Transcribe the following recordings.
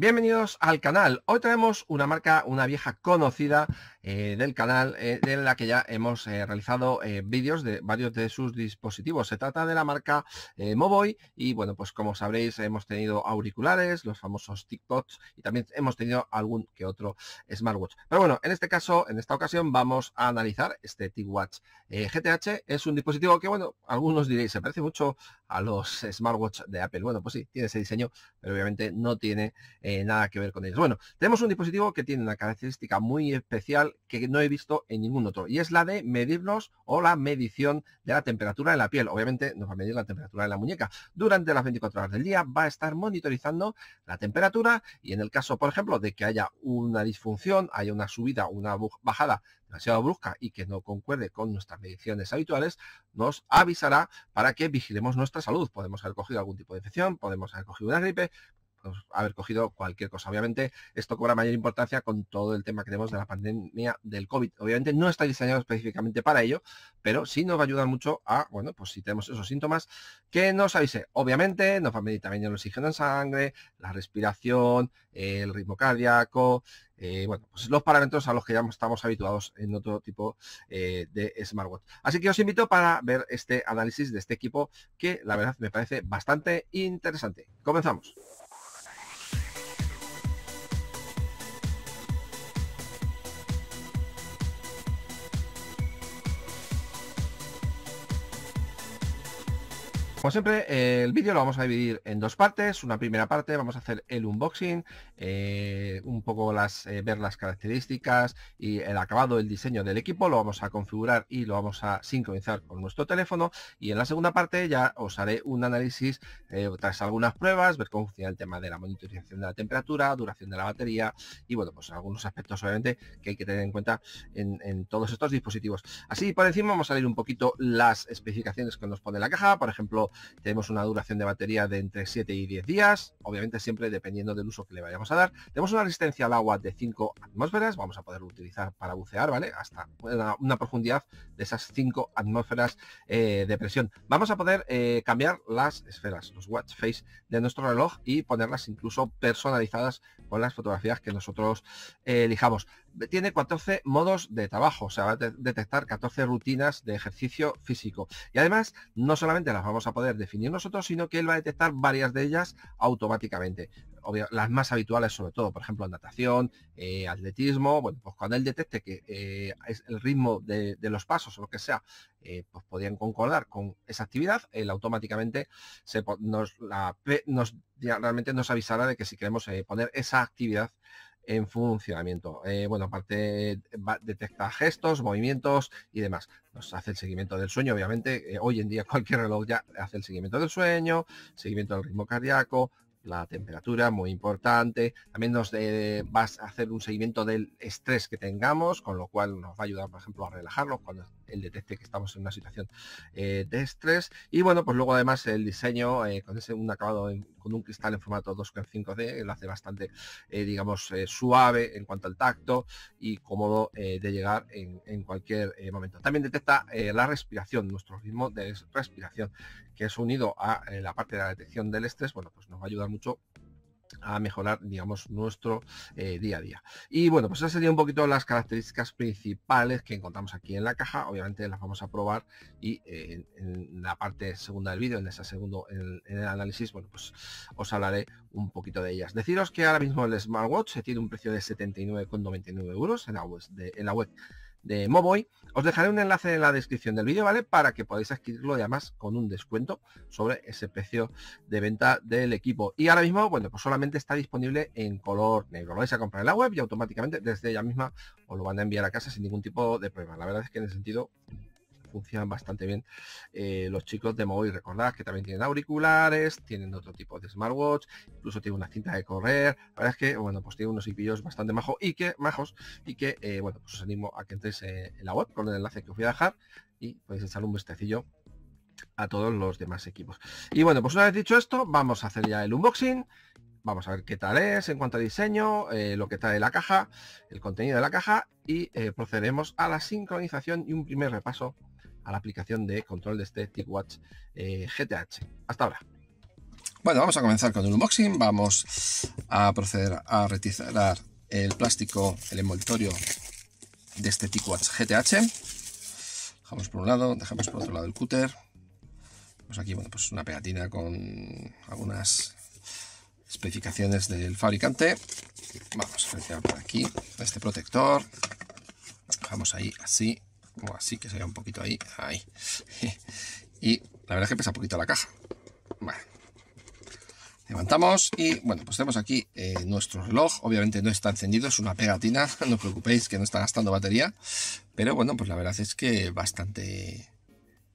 Bienvenidos al canal. Hoy traemos una marca, una vieja conocida eh, del canal en eh, la que ya hemos eh, realizado vídeos de varios de sus dispositivos. Se trata de la marca Moboy y bueno, pues como sabréis hemos tenido auriculares, los famosos TikToks y también hemos tenido algún que otro smartwatch. Pero bueno, en este caso, en esta ocasión vamos a analizar este TicWatch GTH. Es un dispositivo que bueno, algunos diréis, se parece mucho a los smartwatch de Apple. Bueno, pues sí, tiene ese diseño, pero obviamente no tiene nada que ver con ellos. Bueno, tenemos un dispositivo que tiene una característica muy especial que no he visto en ningún otro, y es la de medirnos o la medición de la temperatura de la piel. Obviamente nos va a medir la temperatura de la muñeca. Durante las 24 horas del día va a estar monitorizando la temperatura y en el caso, por ejemplo, de que haya una disfunción, haya una subida, una bajada demasiado brusca y que no concuerde con nuestras mediciones habituales, nos avisará para que vigilemos nuestra salud. Podemos haber cogido algún tipo de infección, podemos haber cogido una gripe, pues, haber cogido cualquier cosa. Obviamente esto cobra mayor importancia con todo el tema que tenemos de la pandemia del COVID. Obviamente no está diseñado específicamente para ello, pero sí nos va a ayudar mucho a, bueno, pues si tenemos esos síntomas, que nos avise. Obviamente nos va a medir también el oxígeno en sangre, la respiración, el ritmo cardíaco, eh, bueno, pues los parámetros a los que ya estamos habituados en otro tipo eh, de smartwatch. Así que os invito para ver este análisis de este equipo que la verdad me parece bastante interesante. Comenzamos. Como siempre, el vídeo lo vamos a dividir en dos partes. Una primera parte, vamos a hacer el unboxing, eh, un poco eh, ver las características y el acabado, el diseño del equipo. Lo vamos a configurar y lo vamos a sincronizar con nuestro teléfono. Y en la segunda parte ya os haré un análisis eh, tras algunas pruebas, ver cómo funciona el tema de la monitorización de la temperatura, duración de la batería y bueno, pues algunos aspectos obviamente que hay que tener en cuenta en, en todos estos dispositivos. Así por encima vamos a leer un poquito las especificaciones que nos pone la caja. Por ejemplo, tenemos una duración de batería de entre 7 y 10 días, obviamente siempre dependiendo del uso que le vayamos a dar. Tenemos una resistencia al agua de 5 atmósferas, vamos a poder utilizar para bucear, ¿vale? Hasta una, profundidad de esas 5 atmósferas eh, de presión. Vamos a poder eh, cambiar las esferas, los watch face de nuestro reloj y ponerlas incluso personalizadas con las fotografías que nosotros eh, elijamos tiene 14 modos de trabajo, o sea, va a detectar 14 rutinas de ejercicio físico. Y además, no solamente las vamos a poder definir nosotros, sino que él va a detectar varias de ellas automáticamente. las más habituales sobre todo, por ejemplo, natación, eh, atletismo, bueno, pues cuando él detecte que eh, es el ritmo de, los pasos o lo que sea, eh, pues podrían concordar con esa actividad, él automáticamente realmente nos avisará de que si queremos poner esa actividad en funcionamiento. Eh, bueno, aparte eh, detecta gestos, movimientos y demás. Nos hace el seguimiento del sueño, obviamente. Eh, hoy en día cualquier reloj ya hace el seguimiento del sueño, seguimiento del ritmo cardíaco, la temperatura, muy importante. También nos de, vas a hacer un seguimiento del estrés que tengamos, con lo cual nos va a ayudar, por ejemplo, a relajarnos cuando el detecte que estamos en una situación eh, de estrés. Y bueno, pues luego además el diseño eh, con ese un acabado con un cristal en formato 2.5D, eh, lo hace bastante, digamos, suave en cuanto al tacto y cómodo de llegar en, en cualquier momento. También detecta la respiración, nuestro ritmo de respiración, que es unido a la parte de la detección del estrés, bueno, pues nos va a ayudar mucho a mejorar, digamos, nuestro eh, día a día. Y bueno, pues esas serían un poquito las características principales que encontramos aquí en la caja. Obviamente las vamos a probar y eh, en, la parte segunda del vídeo, en esa segundo, en, el análisis, bueno, pues os hablaré un poquito de ellas. Deciros que ahora mismo el smartwatch se tiene un precio de 79,99 euros en la web, de, en la web de Moboy. Os dejaré un enlace en la descripción del vídeo, ¿vale? Para que podáis adquirirlo y además con un descuento sobre ese precio de venta del equipo. Y ahora mismo, bueno, pues solamente está disponible en color negro. Lo vais a comprar en la web y automáticamente desde ella misma os lo van a enviar a casa sin ningún tipo de problema. La verdad es que en el sentido funcionan bastante bien eh, los chicos de móvil. Recordad que también tienen auriculares, tienen otro tipo de smartwatch, incluso tiene una cinta de correr. La es que, bueno, pues tiene unos cepillos bastante majos y que, majos, y que, eh, bueno, pues os animo a que entréis eh, en la web con el enlace que os voy a dejar y podéis echar un vistecillo a todos los demás equipos. Y bueno, pues una vez dicho esto, vamos a hacer ya el unboxing vamos a ver qué tal es en cuanto a diseño, lo que trae la caja, el contenido de la caja y procedemos a la sincronización y un primer repaso a la aplicación de control de este TicWatch GTH. Eh, Hasta ahora. Bueno, vamos a comenzar con el unboxing. Vamos a proceder a retirar el plástico, el envoltorio de este TicWatch GTH. Dejamos por un lado, dejamos por otro lado el cúter. Pues aquí, bueno, pues una pegatina con algunas especificaciones del fabricante. Vamos a retirar por aquí, este protector. Dejamos ahí así así, que se un poquito ahí, ahí. y la verdad es que pesa poquito la caja. levantamos y bueno, pues tenemos aquí eh, nuestro reloj, obviamente no está encendido, es una pegatina, no os preocupéis que no está gastando batería, pero bueno, pues la verdad es que bastante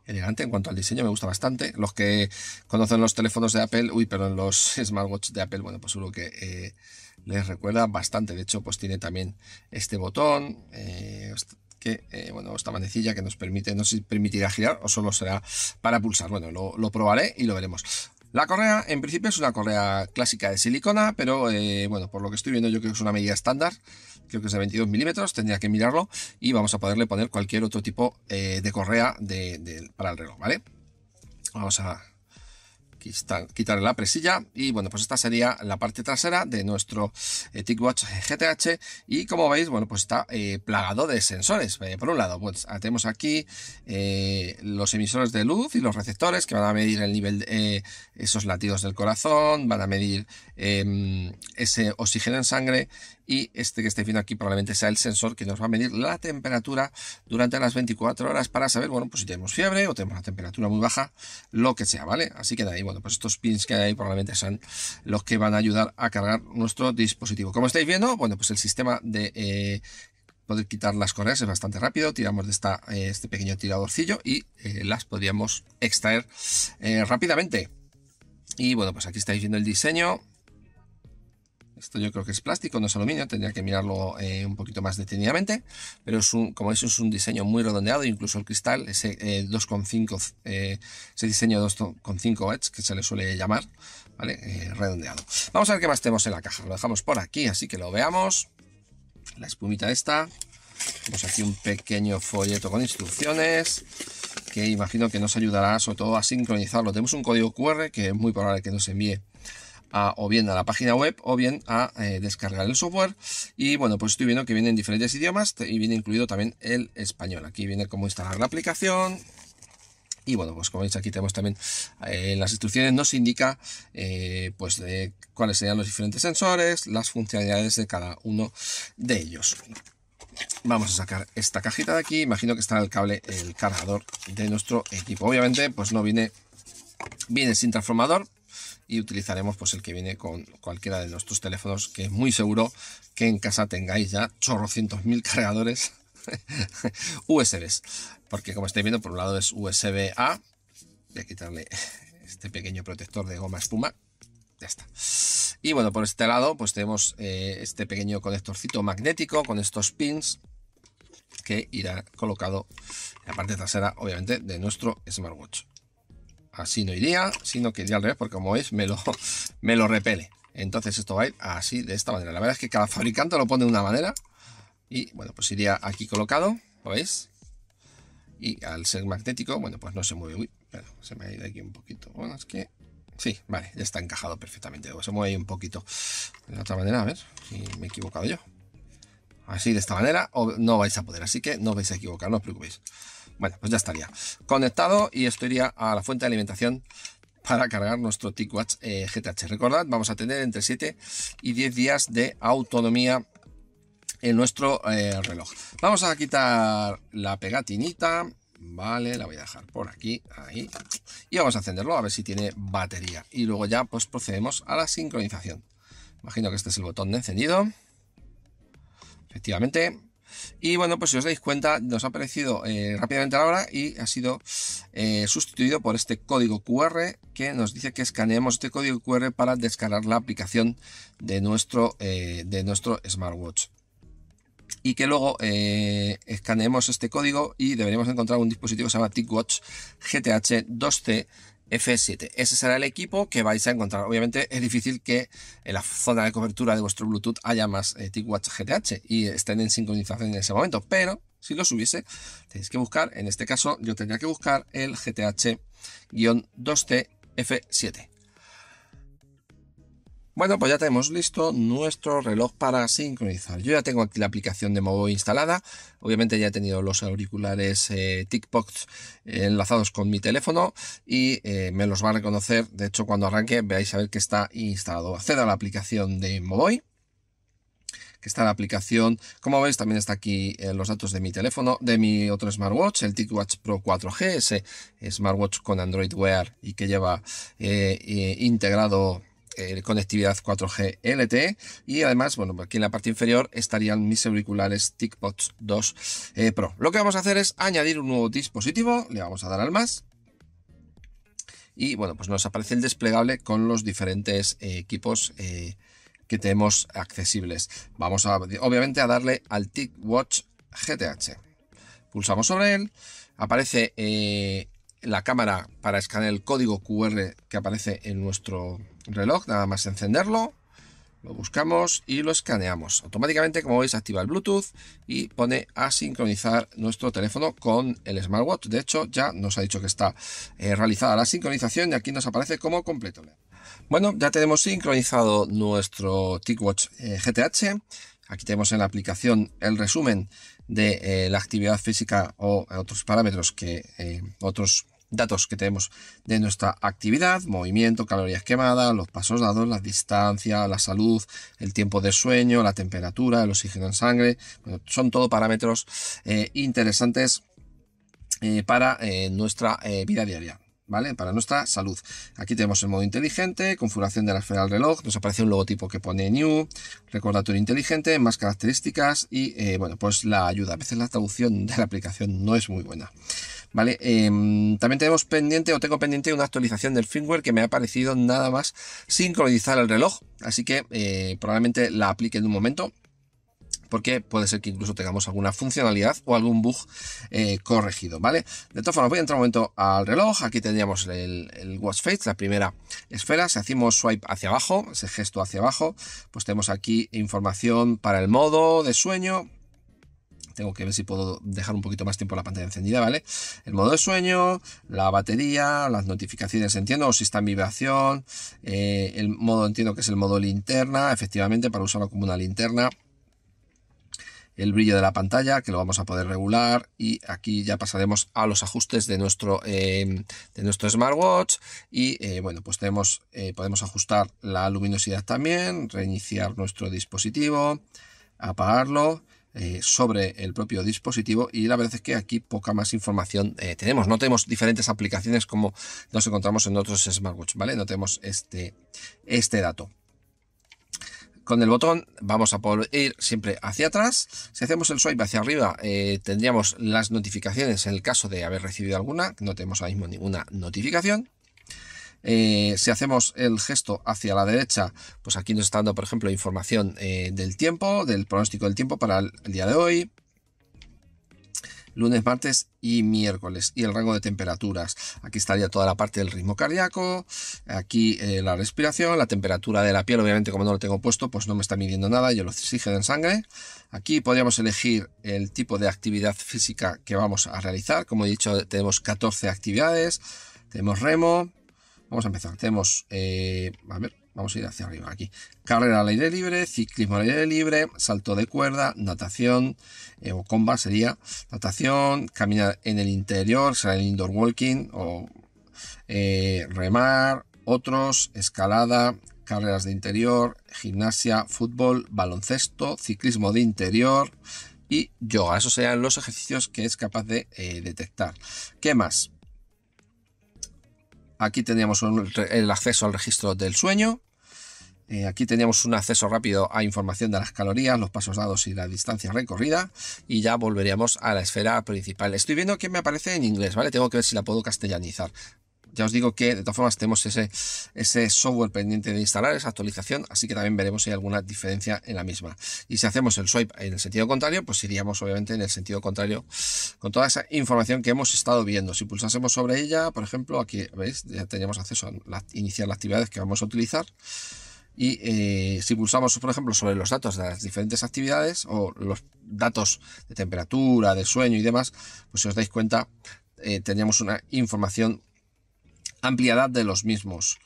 elegante en cuanto al diseño, me gusta bastante. Los que conocen los teléfonos de Apple, uy, pero en los smartwatch de Apple, bueno, pues uno que eh, les recuerda bastante. De hecho, pues tiene también este botón, eh, que, eh, bueno, esta manecilla que nos permite, no se permitirá girar o solo será para pulsar. Bueno, lo, probaré y lo veremos. La correa, en principio, es una correa clásica de silicona, pero eh, bueno, por lo que estoy viendo, yo creo que es una medida estándar, creo que es de 22 milímetros, tendría que mirarlo y vamos a poderle poner cualquier otro tipo eh, de correa para el reloj, ¿vale? Vamos a quitar la presilla y bueno pues esta sería la parte trasera de nuestro eh, TicWatch GTH y como veis bueno pues está eh, plagado de sensores eh, por un lado pues ah, tenemos aquí los emisores de luz y los receptores que van a medir el nivel de esos latidos del corazón van a medir em, ese oxígeno en sangre y este que estáis viendo aquí probablemente sea el sensor que nos va a medir la temperatura durante las 24 horas para saber, bueno, pues si tenemos fiebre o tenemos una temperatura muy baja, lo que sea, ¿vale? Así que de ahí, bueno, pues estos pins que hay ahí probablemente son los que van a ayudar a cargar nuestro dispositivo. Como estáis viendo, bueno, pues el sistema de eh, poder quitar las correas es bastante rápido. Tiramos de esta, eh, este pequeño tiradorcillo y eh, las podríamos extraer rápidamente. Y bueno, pues aquí estáis viendo el diseño esto yo creo que es plástico, no es aluminio, tendría que mirarlo eh, un poquito más detenidamente, pero es un, como veis es un diseño muy redondeado, incluso el cristal, ese eh, 2,5, eh, ese diseño 2,5 edge que se le suele llamar, eh, redondeado. Vamos a ver qué más tenemos en la caja, lo dejamos por aquí, así que lo veamos. La espumita esta, tenemos aquí un pequeño folleto con instrucciones que imagino que nos ayudará sobre todo a sincronizarlo. Tenemos un código QR que es muy probable que nos envíe o bien a la página web o bien a eh, descargar el software. Y bueno, pues estoy viendo que en diferentes idiomas y viene incluido también el español. Aquí viene cómo instalar la aplicación, y bueno, pues como veis aquí tenemos también eh, las instrucciones nos indica eh, pues de cuáles serían los diferentes sensores, las funcionalidades de cada uno de ellos. Vamos a sacar esta cajita de aquí, imagino que está el cable, el cargador de nuestro equipo. Obviamente pues no viene, viene sin transformador, y utilizaremos pues el que viene con cualquiera de nuestros teléfonos que es muy seguro que en casa tengáis ya chorrocientos mil cargadores USBs porque como estáis viendo por un lado es USB A voy a quitarle este pequeño protector de goma espuma ya está y bueno por este lado pues tenemos eh, este pequeño conectorcito magnético con estos pins que irá colocado en la parte trasera obviamente de nuestro smartwatch así no iría, sino que iría al revés, porque como veis me lo, me lo repele. Entonces esto va a ir así, de esta manera. La verdad es que cada fabricante lo pone de una manera. Y bueno, pues iría aquí colocado, ¿lo veis? Y al ser magnético, bueno, pues no se mueve. Uy, pero se me ha ido aquí un poquito. Bueno, es que... Sí, vale, ya está encajado perfectamente. Se mueve ahí un poquito. De la otra manera, a ver si me he equivocado yo. Así, de esta manera, no vais a poder. Así que no vais a equivocar, no os preocupéis. Bueno, pues ya estaría conectado y esto iría a la fuente de alimentación para cargar nuestro TicWatch GTH. Eh, Recordad, vamos a tener entre 7 y 10 días de autonomía en nuestro eh, reloj. Vamos a quitar la pegatinita. Vale, la voy a dejar por aquí, ahí. Y vamos a encenderlo a ver si tiene batería. Y luego ya pues procedemos a la sincronización. Imagino que este es el botón de encendido. Efectivamente, y bueno, pues si os dais cuenta, nos ha aparecido eh, rápidamente la hora y ha sido eh, sustituido por este código QR que nos dice que escaneemos este código QR para descargar la aplicación de nuestro, eh, de nuestro smartwatch y que luego escaneemos este código y deberíamos encontrar un dispositivo que se llama TicWatch GTH 2C F7. Ese será el equipo que vais a encontrar. Obviamente es difícil que en la zona de cobertura de vuestro Bluetooth haya más eh, TicWatch GTH y estén en sincronización en ese momento, pero si los hubiese, tenéis que buscar, en este caso yo tendría que buscar el GTH-2T F7. Bueno, pues ya tenemos listo nuestro reloj para sincronizar. Yo ya tengo aquí la aplicación de Movo instalada. Obviamente ya he tenido los auriculares eh, Tickbox eh, enlazados con mi teléfono y eh, me los va a reconocer. De hecho, cuando arranque veáis a ver que está instalado. Accedo a la aplicación de Movoy que está la aplicación. Como veis, también está aquí los datos de mi teléfono, de mi otro smartwatch, el TicWatch Pro 4G, ese smartwatch con Android Wear y que lleva integrado eh, conectividad 4G LTE y además, bueno, aquí en la parte inferior estarían mis auriculares TicPods 2 eh, Pro. Lo que vamos a hacer es añadir un nuevo dispositivo, le vamos a dar al más y bueno, pues nos aparece el desplegable con los diferentes eh, equipos que tenemos accesibles. Vamos a, obviamente a darle al TicWatch GTH. Pulsamos sobre él, aparece la cámara para escanear el código QR que aparece en nuestro reloj, nada más encenderlo, lo buscamos y lo escaneamos. Automáticamente, como veis, activa el Bluetooth y pone a sincronizar nuestro teléfono con el smartwatch. De hecho, ya nos ha dicho que está eh, realizada la sincronización y aquí nos aparece como completo. Bueno, ya tenemos sincronizado nuestro TicWatch GTH. Eh, aquí tenemos en la aplicación el resumen de eh, la actividad física o otros parámetros que otros datos que tenemos de nuestra actividad, movimiento, calorías quemadas, los pasos dados, la distancia, la salud, el tiempo de sueño, la temperatura, el oxígeno en sangre. son todos parámetros eh, interesantes eh, para eh, nuestra vida diaria. ¿Vale? Para nuestra salud. Aquí tenemos el modo inteligente, configuración de la esfera del reloj, nos aparece un logotipo que pone New, recordatorio inteligente, más características y, bueno, pues la ayuda. A veces la traducción de la aplicación no es muy buena. ¿vale? Em, también tenemos pendiente o tengo pendiente una actualización del firmware que me ha parecido nada más sincronizar el reloj, así que eh, probablemente la aplique en un momento porque puede ser que incluso tengamos alguna funcionalidad o algún bug eh, corregido, ¿vale? De todas formas, voy a entrar un momento al reloj, aquí tendríamos el, el, watch face, la primera esfera, si hacemos swipe hacia abajo, ese gesto hacia abajo, pues tenemos aquí información para el modo de sueño, tengo que ver si puedo dejar un poquito más tiempo la pantalla encendida, ¿vale? El modo de sueño, la batería, las notificaciones, entiendo, o si está en vibración, eh, el modo, entiendo que es el modo linterna, efectivamente, para usarlo como una linterna el brillo de la pantalla, que lo vamos a poder regular y aquí ya pasaremos a los ajustes de nuestro, em, de nuestro smartwatch y eh, bueno, pues tenemos, eh, podemos ajustar la luminosidad también, reiniciar nuestro dispositivo, apagarlo eh, sobre el propio dispositivo y la verdad es que aquí poca más información eh, tenemos. No tenemos diferentes aplicaciones como nos encontramos en otros smartwatch, ¿vale? No tenemos este, este dato con el botón vamos a poder ir siempre hacia atrás. Si hacemos el swipe hacia arriba, eh, tendríamos las notificaciones en el caso de haber recibido alguna. No tenemos ahora mismo ninguna notificación. Eh, si hacemos el gesto hacia la derecha, pues aquí nos está dando, por ejemplo, información eh, del tiempo, del pronóstico del tiempo para el día de hoy, lunes, martes y miércoles. Y el rango de temperaturas. Aquí estaría toda la parte del ritmo cardíaco, aquí eh, la respiración, la temperatura de la piel, obviamente como no lo tengo puesto, pues no me está midiendo nada yo lo exige en sangre. Aquí podríamos elegir el tipo de actividad física que vamos a realizar. Como he dicho, tenemos 14 actividades. Tenemos remo, Vamos a empezar. Tenemos, eh, a ver, vamos a ir hacia arriba aquí. Carrera al aire libre, ciclismo al aire libre, salto de cuerda, natación eh, o comba sería natación, caminar en el interior, será el indoor walking o eh, remar, otros, escalada, carreras de interior, gimnasia, fútbol, baloncesto, ciclismo de interior y yoga. Esos serían los ejercicios que es capaz de detectar. ¿Qué más? Aquí teníamos el acceso al registro del sueño. Eh, aquí teníamos un acceso rápido a información de las calorías, los pasos dados y la distancia recorrida. Y ya volveríamos a la esfera principal. Estoy viendo que me aparece en inglés, ¿vale? Tengo que ver si la puedo castellanizar ya os digo que de todas formas tenemos ese, ese software pendiente de instalar, esa actualización, así que también veremos si hay alguna diferencia en la misma. Y si hacemos el swipe en el sentido contrario, pues iríamos obviamente en el sentido contrario con toda esa información que hemos estado viendo. Si pulsásemos sobre ella, por ejemplo, aquí veis, ya teníamos acceso a iniciar las actividades que vamos a utilizar. Y eh, si pulsamos, por ejemplo, sobre los datos de las diferentes actividades o los datos de temperatura, de sueño y demás, pues si os dais cuenta, eh, teníamos una información amplitud de los mismos.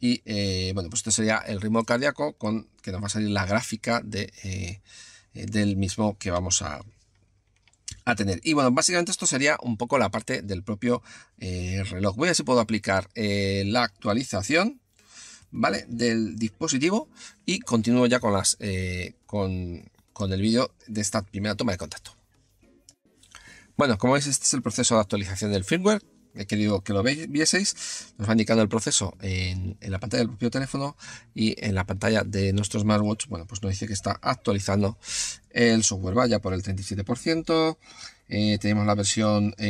Y eh, bueno, pues esto sería el ritmo cardíaco con que nos va a salir la gráfica de, eh, del mismo que vamos a, tener. Y bueno, básicamente esto sería un poco la parte del propio eh, reloj. Voy a ver si puedo aplicar la actualización. ¿Vale? Del dispositivo y continúo ya con, las, con, con el vídeo de esta primera toma de contacto. Bueno, como veis, este es el proceso de actualización del firmware he querido que lo vieseis. Nos va indicando el proceso en, la pantalla del propio teléfono y en la pantalla de nuestro smartwatch, bueno, pues nos dice que está actualizando el software, vaya por el 37%. Eh, tenemos la versión 00117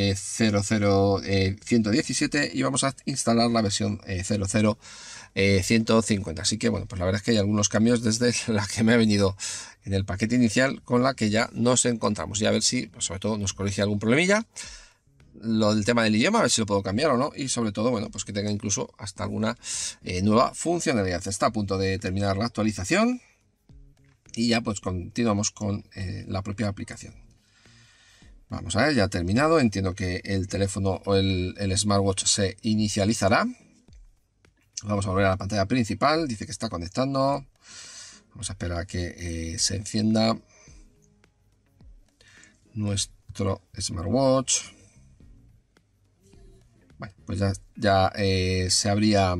eh, eh, y vamos a instalar la versión 00150. Así que bueno, pues la verdad es que hay algunos cambios desde la que me ha venido en el paquete inicial con la que ya nos encontramos y a ver si pues sobre todo nos corrige algún problemilla lo del tema del idioma, a ver si lo puedo cambiar o no, y sobre todo, bueno, pues que tenga incluso hasta alguna eh, nueva funcionalidad. Está a punto de terminar la actualización y ya pues continuamos con eh, la propia aplicación. Vamos a ver, ya ha terminado, entiendo que el teléfono o el, smartwatch se inicializará. Vamos a volver a la pantalla principal, dice que está conectando. Vamos a esperar a que eh, se encienda nuestro smartwatch pues ya, eh, se habría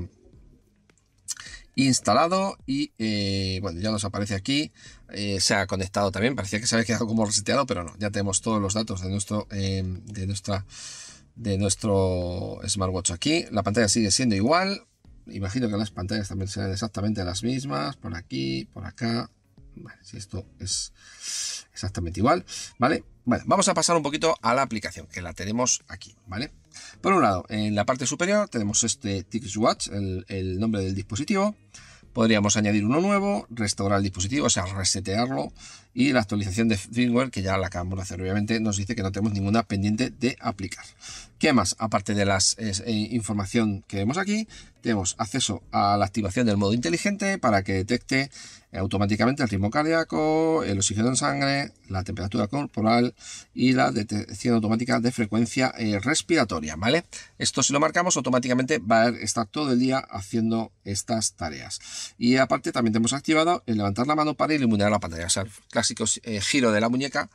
instalado y eh, bueno, ya nos aparece aquí. Eh, se ha conectado también. Parecía que se había quedado como reseteado, pero no. Ya tenemos todos los datos de nuestro em, de nuestra de nuestro smartwatch aquí. La pantalla sigue siendo igual. Imagino que las pantallas también serán exactamente las mismas. Por aquí, por acá. si esto es exactamente igual, ¿vale? Bueno, vamos a pasar un poquito a la aplicación, que la tenemos aquí, ¿vale? Por un lado, en la parte superior tenemos este TixWatch, el, el nombre del dispositivo. Podríamos añadir uno nuevo, restaurar el dispositivo, o sea, resetearlo. Y la actualización de firmware, que ya la acabamos de hacer, obviamente, nos dice que no tenemos ninguna pendiente de aplicar. ¿Qué más? Aparte de la eh, información que vemos aquí, tenemos acceso a la activación del modo inteligente para que detecte automáticamente el ritmo cardíaco, el oxígeno en sangre, la temperatura corporal y la detección automática de frecuencia eh, respiratoria, ¿vale? Esto si lo marcamos automáticamente va a estar todo el día haciendo estas tareas. Y aparte también tenemos activado el levantar la mano para iluminar la pantalla, o sea, el clásico eh, giro de la muñeca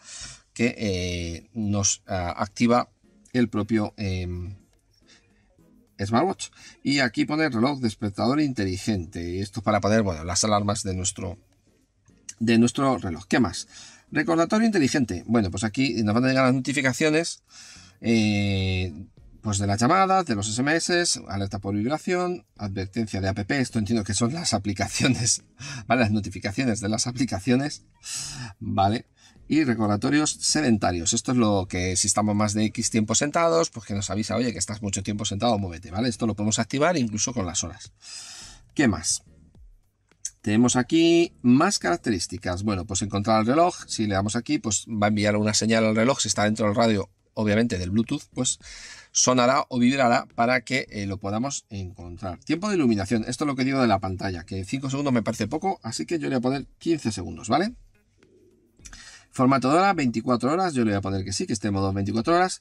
que eh, nos ah, activa el propio em, smartwatch y aquí pone reloj despertador inteligente esto para poder bueno las alarmas de nuestro de nuestro reloj qué más recordatorio inteligente bueno pues aquí nos van a llegar las notificaciones eh, pues de las llamadas, de los SMS, alerta por vibración, advertencia de app, esto entiendo que son las aplicaciones, ¿vale? Las notificaciones de las aplicaciones, ¿vale? y recordatorios sedentarios. Esto es lo que si estamos más de X tiempo sentados, pues que nos avisa, oye, que estás mucho tiempo sentado, muévete, ¿vale? Esto lo podemos activar incluso con las horas. ¿Qué más? Tenemos aquí más características. Bueno, pues encontrar el reloj. Si le damos aquí, pues va a enviar una señal al reloj. Si está dentro del radio, obviamente del Bluetooth, pues sonará o vibrará para que eh, lo podamos encontrar. Tiempo de iluminación. Esto es lo que digo de la pantalla, que 5 segundos me parece poco, así que yo le voy a poner 15 segundos, ¿vale? Formato de hora, 24 horas. Yo le voy a poner que sí, que esté en modo 24 horas.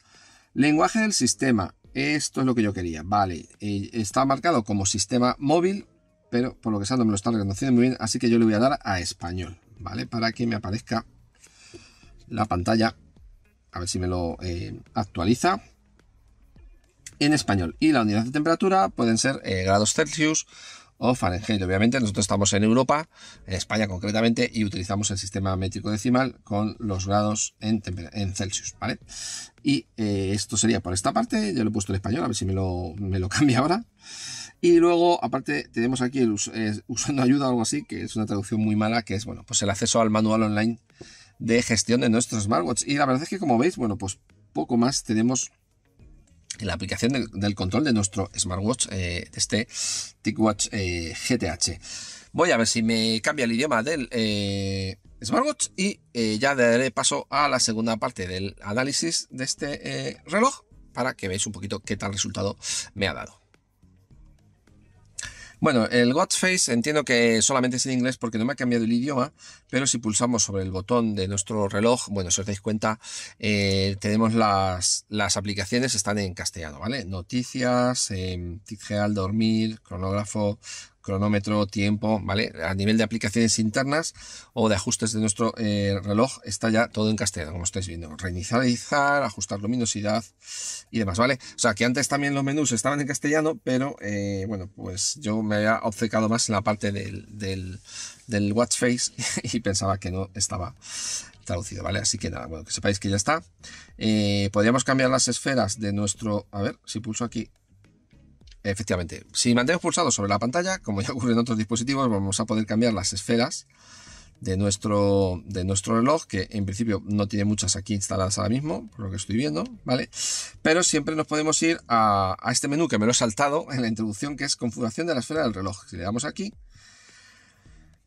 Lenguaje del sistema. Esto es lo que yo quería. Vale. Eh, está marcado como sistema móvil, pero por lo que sea no me lo está reconociendo muy bien. Así que yo le voy a dar a español. ¿Vale? Para que me aparezca la pantalla. A ver si me lo eh, actualiza. En español. Y la unidad de temperatura pueden ser eh, grados Celsius o Fahrenheit. Obviamente nosotros estamos en Europa, en España concretamente, y utilizamos el sistema métrico decimal con los grados en, Celsius, ¿vale? Y eh, esto sería por esta parte, yo lo he puesto en español, a ver si me lo, cambia ahora. Y luego, aparte, tenemos aquí el usando ayuda o algo así, que es una traducción muy mala, que es, bueno, pues el acceso al manual online de gestión de nuestros smartwatch. Y la verdad es que, como veis, bueno, pues poco más tenemos en la aplicación del control de nuestro smartwatch, eh, este TicWatch GTH. Eh, Voy a ver si me cambia el idioma del eh, smartwatch y ya daré paso a la segunda parte del análisis de este reloj para que veáis un poquito qué tal resultado me ha dado. Bueno, el Godface entiendo que solamente es en inglés porque no me ha cambiado el idioma, pero si pulsamos sobre el botón de nuestro reloj, bueno, si os dais cuenta, eh, tenemos las, las aplicaciones, están en castellano, ¿vale? Noticias, eh, dormir, cronógrafo, cronómetro, tiempo, ¿vale? A nivel de aplicaciones internas o de ajustes de nuestro eh, reloj está ya todo en castellano, como estáis viendo. Reinicializar, ajustar luminosidad y demás, ¿vale? O sea, que antes también los menús estaban en castellano, pero eh, bueno, pues yo me había obcecado más en la parte del, del, watch face y pensaba que no estaba traducido, ¿vale? Así que nada, bueno, que sepáis que ya está. Eh, podríamos cambiar las esferas de nuestro... A ver, si pulso aquí Efectivamente, si mantenemos pulsado sobre la pantalla, como ya ocurre en otros dispositivos, vamos a poder cambiar las esferas de nuestro, de nuestro reloj, que en principio no tiene muchas aquí instaladas ahora mismo, por lo que estoy viendo, ¿vale? Pero siempre nos podemos ir a, a este menú que me lo he saltado en la introducción, que es configuración de la esfera del reloj. Si le damos aquí,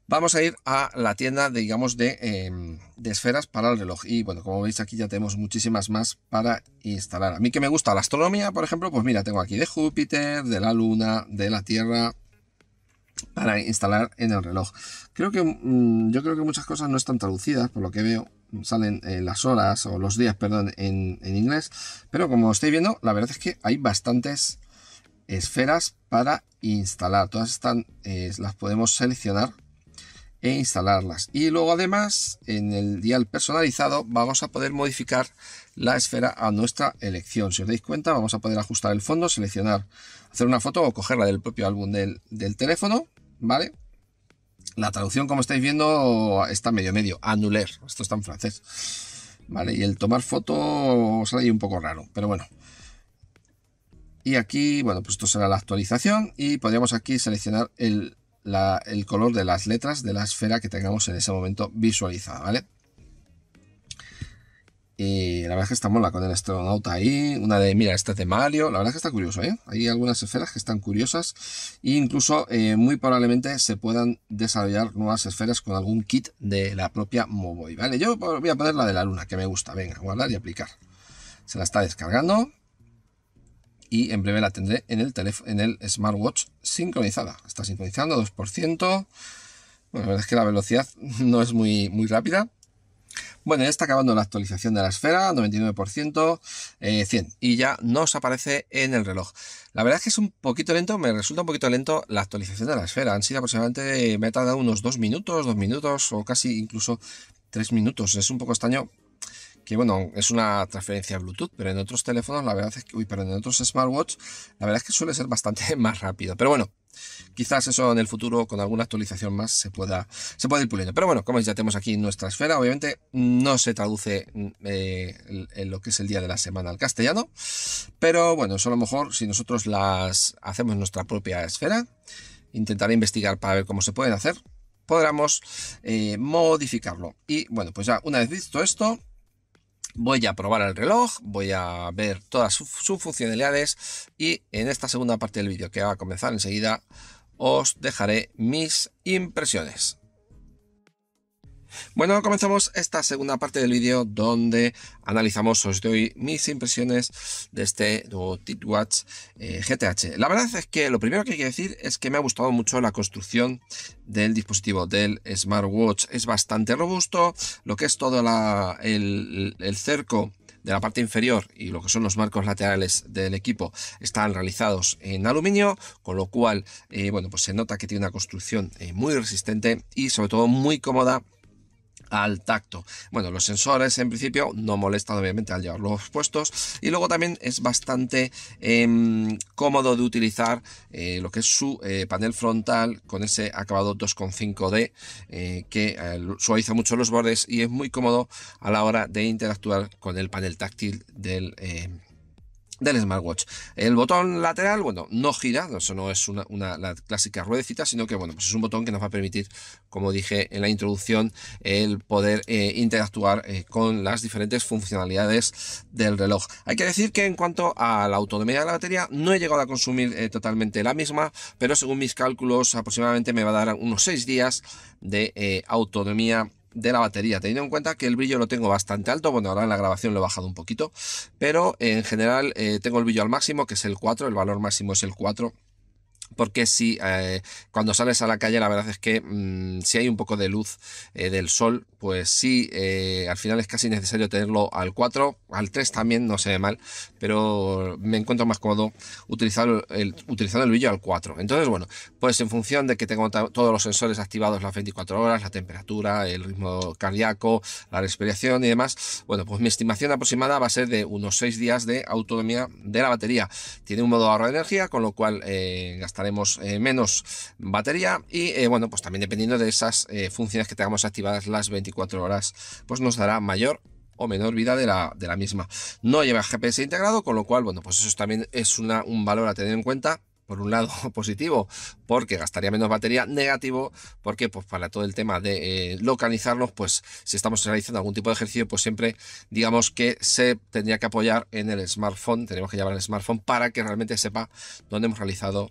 Vamos a ir a la tienda, digamos, em, de, esferas para el reloj. Y bueno, como veis aquí ya tenemos muchísimas más para instalar. A mí que me gusta la astronomía, por ejemplo, pues mira, tengo aquí de Júpiter, de la Luna, de la Tierra, para instalar en el reloj. Creo que mm, yo creo que muchas cosas no están traducidas, por lo que veo, salen eh, las horas o los días, perdón, en, inglés. Pero como estáis viendo, la verdad es que hay bastantes esferas para instalar. Todas están, eh, las podemos seleccionar e instalarlas. Y luego además en el dial personalizado vamos a poder modificar la esfera a nuestra elección. Si os dais cuenta vamos a poder ajustar el fondo, seleccionar, hacer una foto o cogerla del propio álbum del, teléfono, ¿vale? La traducción como estáis viendo está medio medio, anuler, esto está en francés. Vale, y el tomar foto sale ahí un poco raro, pero bueno. Y aquí, bueno, pues esto será la actualización y podríamos aquí seleccionar el, el color de las letras de la esfera que tengamos en ese momento visualizada, ¿vale? Y la verdad es que está mola con el astronauta ahí, una de, mira, este Mario. la verdad es que está curioso, ¿eh? Hay algunas esferas que están curiosas e incluso eh, muy probablemente se puedan desarrollar nuevas esferas con algún kit de la propia Moboy, ¿vale? Yo voy a poner la de la luna, que me gusta, venga, guardar y aplicar. Se la está descargando y en breve la tendré en el, teléfono en el smartwatch sincronizada. Está sincronizando 2%. Bueno, la verdad es que la velocidad no es muy, muy rápida. Bueno, ya está acabando la actualización de la esfera, 99%, 100, eh, y ya nos aparece en el reloj. La verdad es que es un poquito lento, me resulta un poquito lento la actualización de la esfera. Han sido aproximadamente, me ha tardado unos 2 minutos, 2 minutos o casi incluso 3 minutos. Es un poco extraño que bueno, es una transferencia Bluetooth, pero en otros teléfonos, la verdad es que, uy, pero en otros smartwatch, la verdad es que suele ser bastante más rápido. Pero bueno, quizás eso en el futuro con alguna actualización más se pueda, se pueda ir puliendo. Pero bueno, como ya tenemos aquí nuestra esfera, obviamente no se traduce mm, eh, en lo que es el día de la semana al castellano, pero bueno, eso a lo mejor si nosotros las hacemos en nuestra propia esfera, intentaré investigar para ver cómo se pueden hacer, podremos eh, modificarlo. Y bueno, pues ya una vez visto esto, voy a probar el reloj, voy a ver todas sus, funcionalidades y en esta segunda parte del vídeo que va a comenzar enseguida os dejaré mis impresiones. Bueno, comenzamos esta segunda parte del vídeo donde analizamos, os doy mis impresiones de este nuevo GTH. Eh, la verdad es que lo primero que hay que decir es que me ha gustado mucho la construcción del dispositivo del smartwatch. Es bastante robusto, lo que es todo el, cerco de la parte inferior y lo que son los marcos laterales del equipo están realizados en aluminio, con lo cual, eh, bueno, pues se nota que tiene una construcción eh, muy resistente y sobre todo muy cómoda al tacto. Bueno, los sensores en principio no molestan obviamente al llevarlos puestos y luego también es bastante em, cómodo de utilizar eh, lo que es su eh, panel frontal con ese acabado 2.5D eh, que suaviza mucho los bordes y es muy cómodo a la hora de interactuar con el panel táctil del em, del smartwatch. El botón lateral, bueno, no gira, eso no es una, clásica ruedecita, sino que bueno, pues es un botón que nos va a permitir, como dije en la introducción, el poder eh, interactuar eh, con las diferentes funcionalidades del reloj. Hay que decir que en cuanto a la autonomía de la batería, no he llegado a consumir eh, totalmente la misma, pero según mis cálculos aproximadamente me va a dar unos 6 días de autonomía de la batería, teniendo en cuenta que el brillo lo tengo bastante alto, bueno, ahora en la grabación lo he bajado un poquito, pero en general eh, tengo el brillo al máximo, que es el 4, el valor máximo es el 4 porque si eh, cuando sales a la calle la verdad es que mm, si hay un poco de luz eh, del sol pues sí eh, al final es casi necesario tenerlo al 4 al 3 también no se ve mal pero me encuentro más cómodo utilizar el, utilizando el brillo al 4 entonces bueno pues en función de que tengo todos los sensores activados las 24 horas la temperatura el ritmo cardíaco la respiración y demás bueno pues mi estimación aproximada va a ser de unos 6 días de autonomía de la batería tiene un modo de ahorro de energía con lo cual gastar gastaremos eh, menos batería y eh, bueno, pues también dependiendo de esas eh, funciones que tengamos activadas las 24 horas, pues nos dará mayor o menor vida de la, de la misma. No lleva GPS integrado, con lo cual, bueno, pues eso también es una, un valor a tener en cuenta por un lado positivo porque gastaría menos batería, negativo porque pues para todo el tema de localizarnos localizarlos, pues si estamos realizando algún tipo de ejercicio, pues siempre digamos que se tendría que apoyar en el smartphone, tenemos que llevar el smartphone para que realmente sepa dónde hemos realizado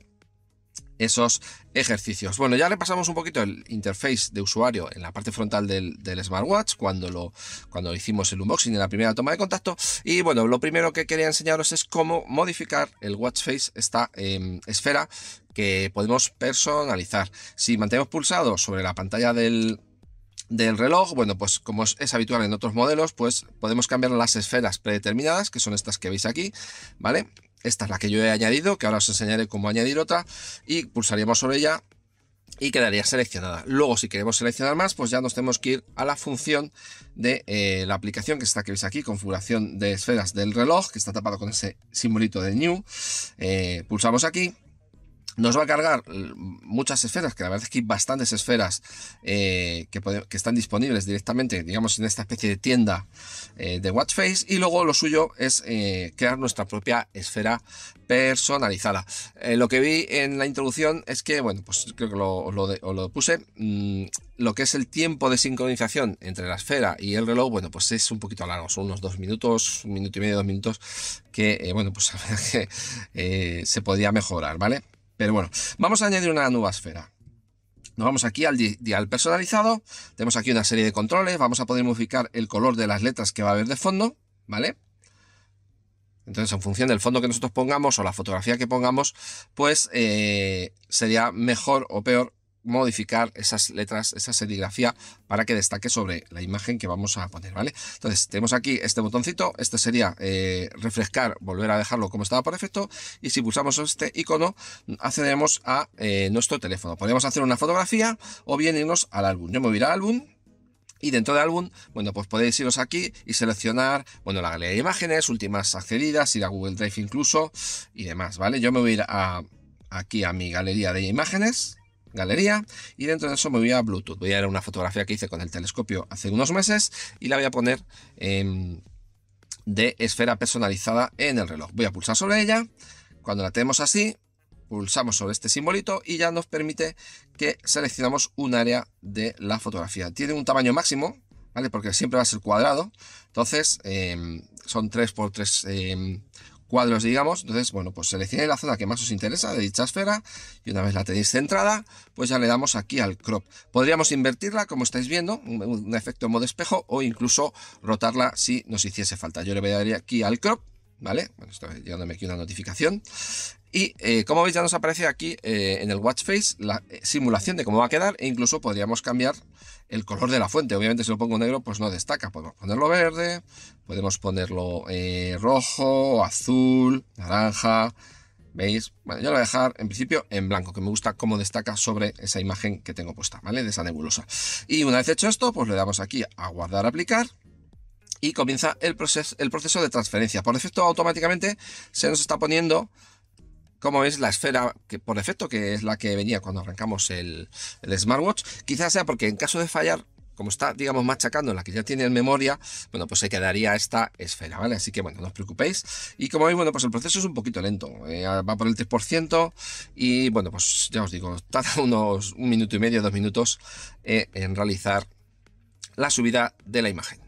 esos ejercicios. Bueno, ya repasamos un poquito el interface de usuario en la parte frontal del, smartwatch cuando lo cuando hicimos el unboxing en la primera toma de contacto. Y bueno, lo primero que quería enseñaros es cómo modificar el watch face, esta em, esfera que podemos personalizar. Si mantenemos pulsado sobre la pantalla del, del reloj, bueno, pues como es, habitual en otros modelos, pues podemos cambiar las esferas predeterminadas, que son estas que veis aquí, ¿vale? Esta es la que yo he añadido, que ahora os enseñaré cómo añadir otra, y pulsaríamos sobre ella y quedaría seleccionada. Luego, si queremos seleccionar más, pues ya nos tenemos que ir a la función de eh, la aplicación que está que veis aquí, configuración de esferas del reloj, que está tapado con ese simbolito de New. Eh, pulsamos aquí nos va a cargar eh, muchas esferas, que la verdad es que hay bastantes esferas eh, que, están disponibles directamente, digamos, en esta especie de tienda eh, de WatchFace. Y luego lo suyo es crear nuestra propia esfera personalizada. lo que vi en la introducción es que, bueno, pues creo que lo, lo, puse, mm, lo que es el tiempo de sincronización entre la esfera y el reloj, bueno, pues es un poquito largo, son unos dos minutos, un minuto y medio, dos minutos, que, bueno, pues se podría mejorar, ¿vale? Pero bueno, vamos a añadir una nueva esfera. Nos vamos aquí al personalizado, tenemos aquí una serie de controles, vamos a poder modificar el color de las letras que va a haber de fondo, ¿vale? Entonces, en función del fondo que nosotros pongamos o la fotografía que pongamos, pues eh, sería mejor o peor modificar esas letras, esa serigrafía para que destaque sobre la imagen que vamos a poner, ¿vale? Entonces tenemos aquí este botoncito, este sería eh, refrescar, volver a dejarlo como estaba por defecto y si pulsamos este icono accedemos a eh, nuestro teléfono. Podemos hacer una fotografía o bien irnos al álbum. Yo me voy a ir al álbum, y dentro de álbum, bueno, pues podéis iros aquí y seleccionar, bueno, la galería de imágenes, últimas accedidas, ir a Google Drive incluso y demás, ¿vale? Yo me voy a ir aquí a mi galería de imágenes galería y dentro de eso me voy a Bluetooth. Voy a a una fotografía que hice con el telescopio hace unos meses y la voy a poner de esfera personalizada en el reloj. Voy a pulsar sobre ella. Cuando la tenemos así, pulsamos sobre este simbolito y ya nos permite que seleccionamos un área de la fotografía. Tiene un tamaño máximo, ¿vale? Porque siempre va a ser cuadrado. Entonces, em, son 3 por 3 em, cuadros, digamos. Entonces, bueno, pues seleccionéis la zona que más os interesa de dicha esfera y una vez la tenéis centrada, pues ya le damos aquí al crop. Podríamos invertirla, como estáis viendo, un, efecto en modo espejo o incluso rotarla si nos hiciese falta. Yo le voy a dar aquí al crop, ¿vale? Bueno, está llegándome aquí una notificación. Y eh, como veis ya nos aparece aquí eh, en el watch face la eh, simulación de cómo va a quedar e incluso podríamos cambiar el color de la fuente. Obviamente si lo pongo negro pues no destaca, podemos ponerlo verde, Podemos ponerlo eh, rojo, azul, naranja. ¿Veis? Bueno, yo lo voy a dejar en principio en blanco, que me gusta cómo destaca sobre esa imagen que tengo puesta, ¿vale? De esa nebulosa. Y una vez hecho esto, pues le damos aquí a guardar, aplicar y comienza el, el proceso de transferencia. Por defecto, automáticamente se nos está poniendo como veis la esfera que por defecto, que es la que venía cuando arrancamos el, el, smartwatch, quizás sea porque en caso de fallar como está, digamos, machacando la que ya tiene en memoria, bueno, pues se quedaría esta esfera, ¿vale? Así que, bueno, no os preocupéis. Y como veis, bueno, pues el proceso es un poquito lento, eh, va por el 3% y, bueno, pues ya os digo, tarda unos un minuto y medio, dos minutos eh, en realizar la subida de la imagen.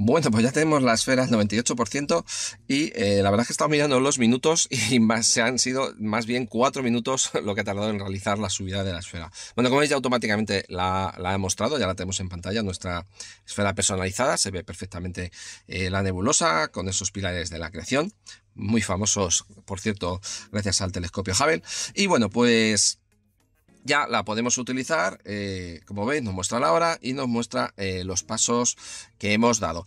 Bueno, pues ya tenemos la esfera al 98% y eh, la verdad es que he estado mirando los minutos y más, se han sido más bien cuatro minutos lo que ha tardado en realizar la subida de la esfera. Bueno, como veis ya automáticamente la, he mostrado, ya la tenemos en pantalla, nuestra esfera personalizada, se ve perfectamente eh, la nebulosa con esos pilares de la creación, muy famosos, por cierto, gracias al telescopio Hubble. Y bueno, pues ya la podemos utilizar, eh, como veis nos muestra la hora y nos muestra eh, los pasos que hemos dado.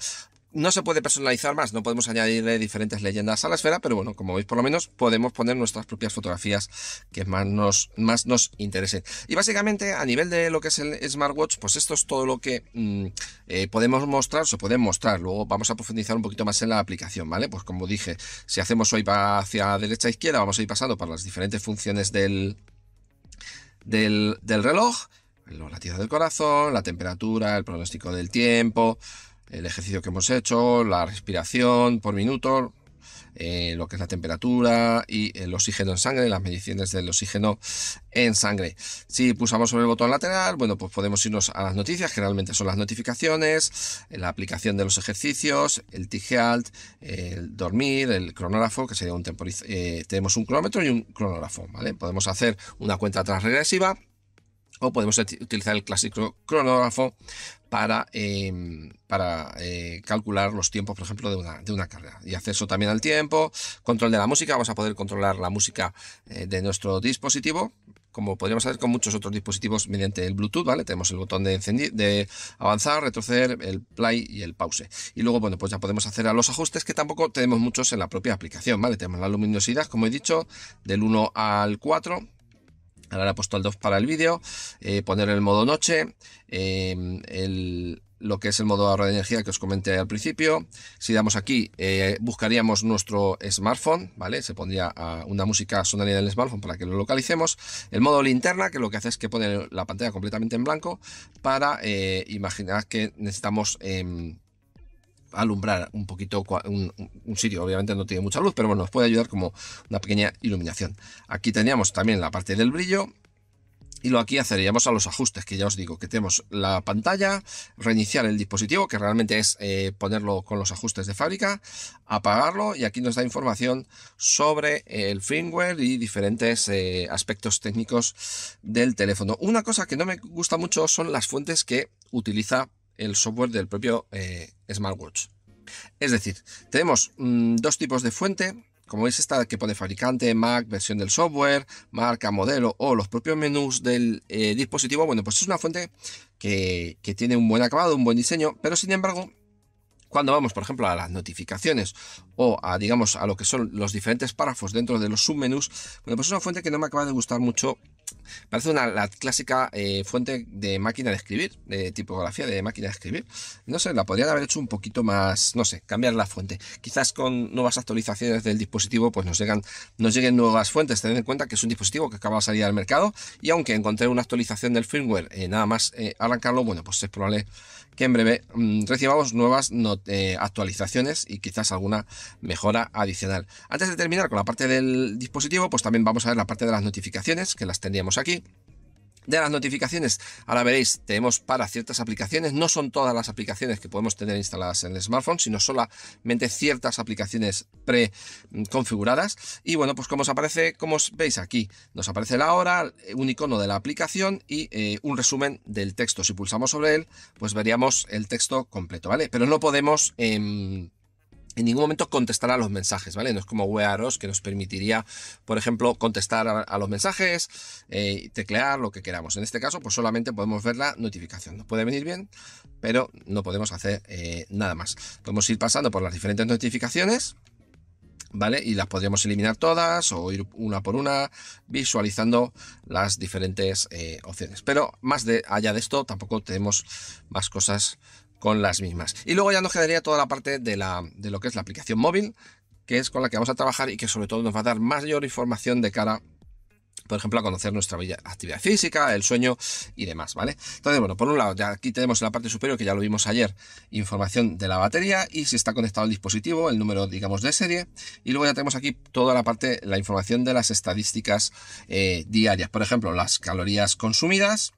No se puede personalizar más, no podemos añadirle diferentes leyendas a la esfera, pero bueno, como veis por lo menos podemos poner nuestras propias fotografías que más nos, más nos interesen. Y básicamente a nivel de lo que es el smartwatch, pues esto es todo lo que mm, eh, podemos mostrar, se puede mostrar. Luego vamos a profundizar un poquito más en la aplicación, ¿vale? Pues como dije, si hacemos hoy hacia derecha e izquierda, vamos a ir pasando por las diferentes funciones del, del, reloj, los latidos del corazón, la temperatura, el pronóstico del tiempo, el ejercicio que hemos hecho, la respiración por minuto, eh, lo que es la temperatura y el oxígeno en sangre, las mediciones del oxígeno en sangre. Si pulsamos sobre el botón lateral, bueno, pues podemos irnos a las noticias, generalmente son las notificaciones, eh, la aplicación de los ejercicios, el Alt, el dormir, el cronógrafo, que sería un temporizador. Eh, tenemos un cronómetro y un cronógrafo, ¿vale? Podemos hacer una cuenta atrás regresiva o podemos utilizar el clásico cronógrafo para, eh, para eh, calcular los tiempos, por ejemplo, de una, de una, carrera. Y acceso también al tiempo, control de la música, vamos a poder controlar la música eh, de nuestro dispositivo, como podríamos hacer con muchos otros dispositivos mediante el Bluetooth, ¿vale? Tenemos el botón de, encender, de avanzar, retroceder, el play y el pause. Y luego, bueno, pues ya podemos hacer a los ajustes que tampoco tenemos muchos en la propia aplicación, ¿vale? Tenemos la luminosidad, como he dicho, del 1 al 4, Ahora he puesto el DOF para el vídeo, eh, poner el modo noche, eh, lo que es el modo ahorro de energía que os comenté al principio. Si damos aquí, eh, buscaríamos nuestro smartphone, ¿vale? Se pondría ah, una música sonaría del smartphone para que lo localicemos. El modo linterna, que lo que hace es que pone la pantalla completamente en blanco para imaginar que necesitamos em, alumbrar un poquito un, sitio. Obviamente no tiene mucha luz, pero bueno, nos puede ayudar como una pequeña iluminación. Aquí teníamos también la parte del brillo. Y lo aquí haceríamos a los ajustes, que ya os digo, que tenemos la pantalla, reiniciar el dispositivo, que realmente es eh, ponerlo con los ajustes de fábrica, apagarlo y aquí nos da información sobre el firmware y diferentes eh, aspectos técnicos del teléfono. Una cosa que no me gusta mucho son las fuentes que utiliza el software del propio eh, smartwatch. Es decir, tenemos mm, dos tipos de fuente, como es esta que pone fabricante, Mac, versión del software, marca, modelo o los propios menús del eh, dispositivo, bueno, pues es una fuente que, que, tiene un buen acabado, un buen diseño, pero sin embargo, cuando vamos, por ejemplo, a las notificaciones o a, digamos, a lo que son los diferentes párrafos dentro de los submenús, bueno, pues es una fuente que no me acaba de gustar mucho Parece una, la clásica eh, fuente de máquina de escribir, de tipografía de máquina de escribir. No sé, la podrían haber hecho un poquito más, no sé, cambiar la fuente. Quizás con nuevas actualizaciones del dispositivo, pues nos llegan, nos lleguen nuevas fuentes. Tened en cuenta que es un dispositivo que acaba de salir al mercado y aunque encontré una actualización del firmware, nada más eh, arrancarlo, bueno, pues es probable que en breve mm, recibamos nuevas eh, actualizaciones y quizás alguna mejora adicional. Antes de terminar con la parte del dispositivo, pues también vamos a ver la parte de las notificaciones, que las tenía aquí. De las notificaciones, ahora veréis, tenemos para ciertas aplicaciones, no son todas las aplicaciones que podemos tener instaladas en el smartphone, sino solamente ciertas aplicaciones preconfiguradas. Y bueno, pues como os aparece, como os veis aquí, nos aparece la hora, un icono de la aplicación y eh, un resumen del texto. Si pulsamos sobre él, pues veríamos el texto completo, ¿vale? Pero no podemos... en em, en ningún momento contestará los mensajes, ¿vale? No es como WearOS que nos permitiría, por ejemplo, contestar a, los mensajes, eh, teclear lo que queramos. En este caso, pues solamente podemos ver la notificación. Nos puede venir bien, pero no podemos hacer eh, nada más. Podemos ir pasando por las diferentes notificaciones, ¿vale? Y las podríamos eliminar todas o ir una por una visualizando las diferentes eh, opciones. Pero más allá de esto, tampoco tenemos más cosas con las mismas. Y luego ya nos quedaría toda la parte de, la, de lo que es la aplicación móvil, que es con la que vamos a trabajar y que sobre todo nos va a dar mayor información de cara por ejemplo, a conocer nuestra actividad física, el sueño y demás, ¿vale? Entonces, bueno, por un lado, ya aquí tenemos la parte superior, que ya lo vimos ayer, información de la batería y si está conectado al dispositivo, el número, digamos, de serie. Y luego ya tenemos aquí toda la parte, la información de las estadísticas eh, diarias, por ejemplo, las calorías consumidas,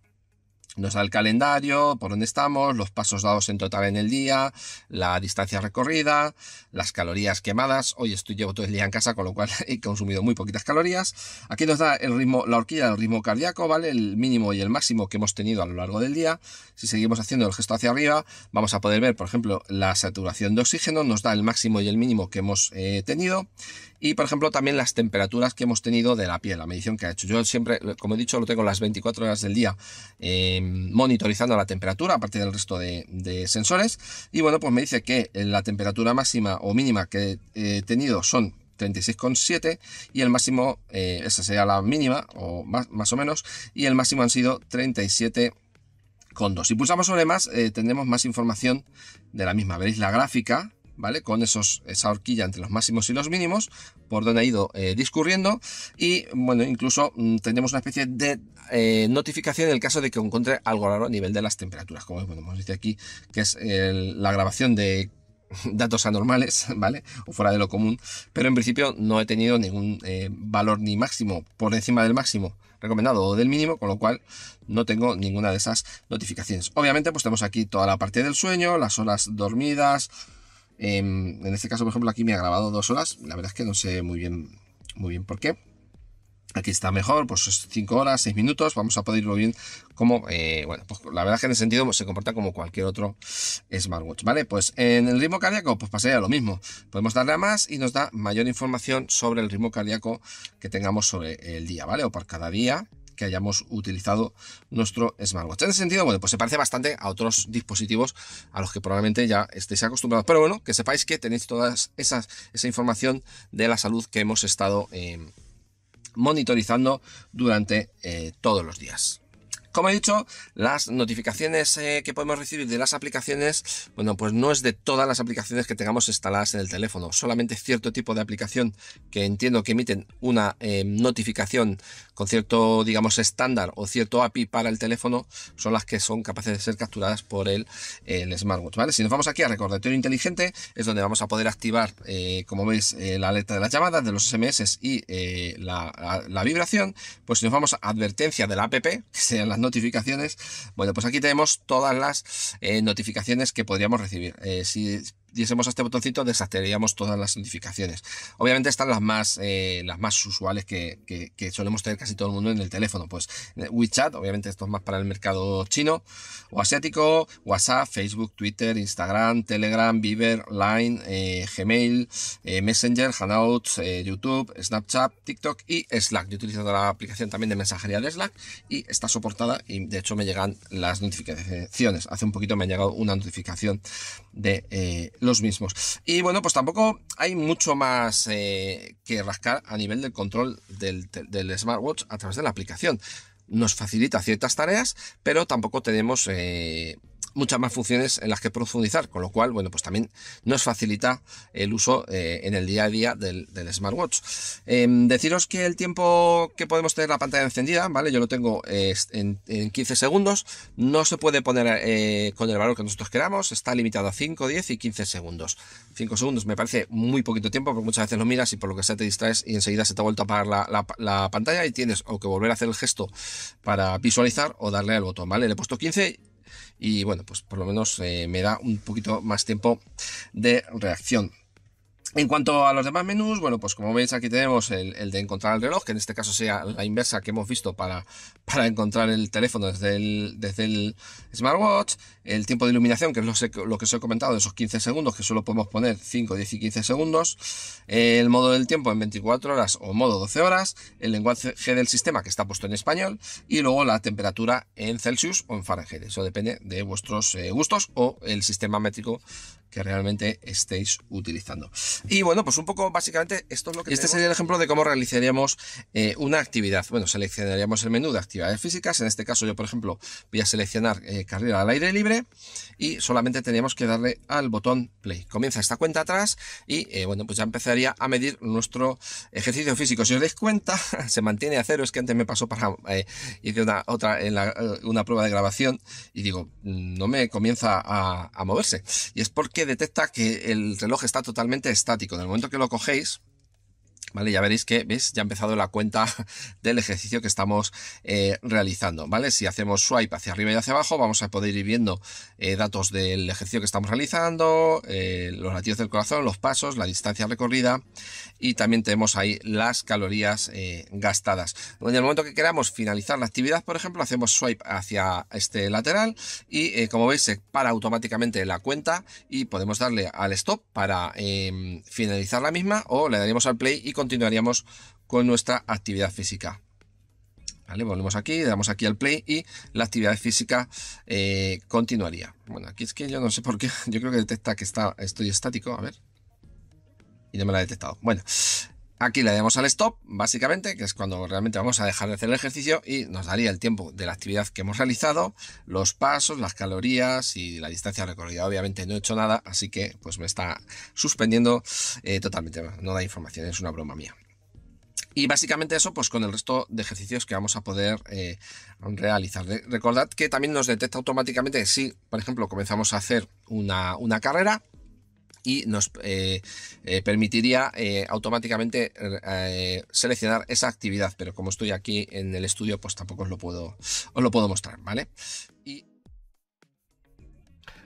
nos da el calendario, por dónde estamos, los pasos dados en total en el día, la distancia recorrida, las calorías quemadas. Hoy estoy llevo todo el día en casa, con lo cual he consumido muy poquitas calorías. Aquí nos da el ritmo, la horquilla del ritmo cardíaco, ¿vale? El mínimo y el máximo que hemos tenido a lo largo del día. Si seguimos haciendo el gesto hacia arriba, vamos a poder ver, por ejemplo, la saturación de oxígeno, nos da el máximo y el mínimo que hemos eh, tenido. Y, por ejemplo, también las temperaturas que hemos tenido de la piel, la medición que ha hecho. Yo siempre, como he dicho, lo tengo las 24 horas del día em, monitorizando la temperatura, a partir del resto de, sensores. Y bueno, pues me dice que eh, la temperatura máxima o mínima que eh, he tenido son 36,7 y el máximo, eh, esa sería la mínima, o más, o menos, y el máximo han sido 37,2. Si pulsamos sobre más, tendremos más información de la misma. Veréis la gráfica ¿vale? Con esos, esa horquilla entre los máximos y los mínimos, por donde ha ido eh, discurriendo. Y bueno, incluso mm, tenemos una especie de eh, notificación en el caso de que encuentre algo raro a nivel de las temperaturas, como hemos dice aquí, que es la grabación de datos anormales, ¿vale? O fuera de lo común, pero en principio no he tenido ningún eh, valor ni máximo por encima del máximo recomendado o del mínimo, con lo cual no tengo ninguna de esas notificaciones. Obviamente, pues tenemos aquí toda la parte del sueño, las horas dormidas, Em, en este caso, por ejemplo, aquí me ha grabado dos horas. La verdad es que no sé muy bien, muy bien por qué. Aquí está mejor, pues 5 horas, 6 minutos, vamos a poder irlo bien como, eh, bueno, pues la verdad es que en ese sentido se comporta como cualquier otro smartwatch, ¿vale? Pues en el ritmo cardíaco, pues pasaría lo mismo, podemos darle a más y nos da mayor información sobre el ritmo cardíaco que tengamos sobre el día, ¿vale? O por cada día, que hayamos utilizado nuestro smartwatch. En ese sentido, bueno, pues se parece bastante a otros dispositivos a los que probablemente ya estéis acostumbrados. Pero bueno, que sepáis que tenéis toda esa información de la salud que hemos estado eh, monitorizando durante eh, todos los días. Como he dicho, las notificaciones eh, que podemos recibir de las aplicaciones, bueno, pues no es de todas las aplicaciones que tengamos instaladas en el teléfono, solamente cierto tipo de aplicación que entiendo que emiten una eh, notificación con cierto, digamos, estándar o cierto API para el teléfono son las que son capaces de ser capturadas por el, smartwatch, ¿vale? Si nos vamos aquí a recordatorio inteligente, es donde vamos a poder activar, eh, como veis, la alerta de las llamadas, de los SMS y la, vibración, pues si nos vamos a advertencia de la APP, que sean las notificaciones. Bueno, pues aquí tenemos todas las eh, notificaciones que podríamos recibir. Eh, si diésemos a este botoncito desactivaríamos todas las notificaciones. Obviamente están las más, eh, las más usuales que, solemos tener casi todo el mundo en el teléfono. Pues eh, WeChat, obviamente esto es más para el mercado chino o asiático, WhatsApp, Facebook, Twitter, Instagram, Telegram, Viber, Line, eh, Gmail, Messenger, Hangouts, YouTube, Snapchat, TikTok y Slack. Yo utilizo la aplicación también de mensajería de Slack y está soportada y de hecho me llegan las notificaciones. Hace un poquito me ha llegado una notificación de eh, los mismos. Y bueno, pues tampoco hay mucho más eh, que rascar a nivel del control del, smartwatch a través de la aplicación nos facilita ciertas tareas, pero tampoco tenemos eh, muchas más funciones en las que profundizar, con lo cual, bueno, pues también nos facilita el uso eh, en el día a día del, smartwatch. Em, deciros que el tiempo que podemos tener la pantalla encendida, ¿vale? Yo lo tengo eh, en, 15 segundos, no se puede poner eh, con el valor que nosotros queramos, está limitado a 5, 10 y 15 segundos. 5 segundos me parece muy poquito tiempo, porque muchas veces lo miras y por lo que sea te distraes y enseguida se te ha vuelto a apagar la, la pantalla y tienes o que volver a hacer el gesto para visualizar o darle al botón, ¿vale? Le he puesto 15 y bueno, pues por lo menos eh, me da un poquito más tiempo de reacción. En cuanto a los demás menús, bueno, pues como veis aquí tenemos el, de encontrar el reloj, que en este caso sea la inversa que hemos visto para, para encontrar el teléfono desde el, el smartwatch, el tiempo de iluminación, que es lo, que os he comentado, esos 15 segundos, que solo podemos poner 5, 10 y 15 segundos, el modo del tiempo en 24 horas o modo 12 horas, el lenguaje del sistema que está puesto en español y luego la temperatura en Celsius o en Fahrenheit. Eso depende de vuestros eh, gustos o el sistema métrico que realmente estéis utilizando. Y bueno, pues un poco básicamente esto es lo que... este sería el ejemplo de cómo realizaríamos eh, una actividad. Bueno, seleccionaríamos el menú de actividades físicas. En este caso yo, por ejemplo, voy a seleccionar eh, carrera al aire libre y solamente teníamos que darle al botón play. Comienza esta cuenta atrás y eh, bueno, pues ya empezaría a medir nuestro ejercicio físico. Si os dais cuenta, se mantiene a cero. Es que antes me pasó para... hice una, otra, en una prueba de grabación y digo, mm, no me comienza a, moverse. Y es porque detecta que el reloj está totalmente está del momento que lo cogéis, ya veréis que, ¿ves? Ya ha empezado la cuenta del ejercicio que estamos eh, realizando, ¿vale? Si hacemos swipe hacia arriba y hacia abajo, vamos a poder ir viendo eh, datos del ejercicio que estamos realizando, eh, los latidos del corazón, los pasos, la distancia recorrida y también tenemos ahí las calorías gastadas. En el momento que queramos finalizar la actividad, por ejemplo, hacemos swipe hacia este lateral y como veis se para automáticamente la cuenta y podemos darle al stop para em, finalizar la misma o le daríamos al play y con continuaríamos con nuestra actividad física. Vale, volvemos aquí, damos aquí al play y la actividad física eh, continuaría. Bueno, aquí es que yo no sé por qué, yo creo que detecta que está, estoy estático, a ver. Y no me la ha detectado. Bueno, Aquí le damos al stop, básicamente, que es cuando realmente vamos a dejar de hacer el ejercicio y nos daría el tiempo de la actividad que hemos realizado, los pasos, las calorías y la distancia recorrida. Obviamente no he hecho nada, así que pues me está suspendiendo eh, totalmente. No da información, es una broma mía. Y básicamente eso, pues con el resto de ejercicios que vamos a poder eh, realizar. Recordad que también nos detecta automáticamente si, por ejemplo, comenzamos a hacer una carrera y nos eh, eh, permitiría eh, automáticamente seleccionar esa actividad, pero como estoy aquí en el estudio, pues tampoco os lo puedo, os lo puedo mostrar, ¿vale?